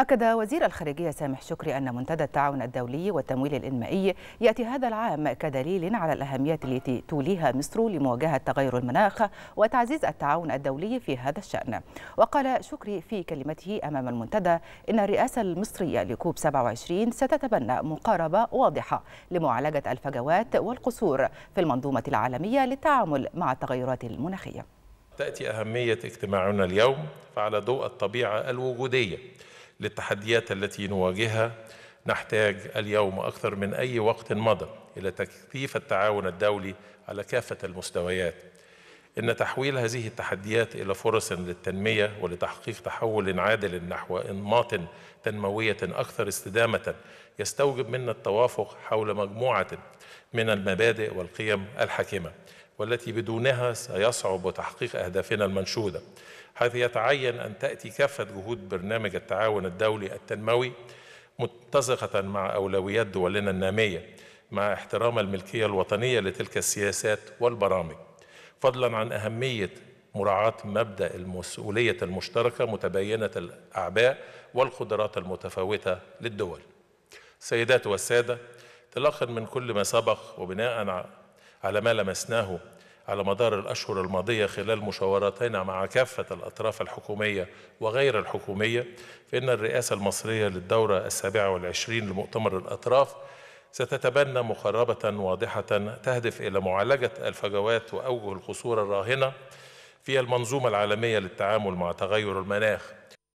أكد وزير الخارجية سامح شكري أن منتدى التعاون الدولي والتمويل الإنمائي يأتي هذا العام كدليل على الأهمية التي توليها مصر لمواجهة تغير المناخ وتعزيز التعاون الدولي في هذا الشأن وقال شكري في كلمته أمام المنتدى إن الرئاسة المصرية لكوب 27 ستتبنى مقاربة واضحة لمعالجة الفجوات والقصور في المنظومة العالمية للتعامل مع التغيرات المناخية تأتي أهمية اجتماعنا اليوم فعلى ضوء الطبيعة الوجودية للتحديات التي نواجهها نحتاج اليوم اكثر من اي وقت مضى الى تكثيف التعاون الدولي على كافه المستويات ان تحويل هذه التحديات الى فرص للتنميه ولتحقيق تحول عادل نحو انماط تنمويه اكثر استدامه يستوجب منا التوافق حول مجموعه من المبادئ والقيم الحاكمه والتي بدونها سيصعب تحقيق اهدافنا المنشوده حيث يتعين أن تأتي كافة جهود برنامج التعاون الدولي التنموي متزقة مع أولويات دولنا النامية مع احترام الملكية الوطنية لتلك السياسات والبرامج فضلا عن أهمية مراعاة مبدأ المسؤولية المشتركة متباينة الأعباء والقدرات المتفاوتة للدول سيدات والسادة تلقى من كل ما سبق وبناء على ما لمسناه على مدار الأشهر الماضية خلال مشاوراتنا مع كافة الأطراف الحكومية وغير الحكومية فإن الرئاسة المصرية للدورة السابعة والعشرين لمؤتمر الأطراف ستتبنى مخربة واضحة تهدف إلى معالجة الفجوات وأوجه القصور الراهنة في المنظومة العالمية للتعامل مع تغير المناخ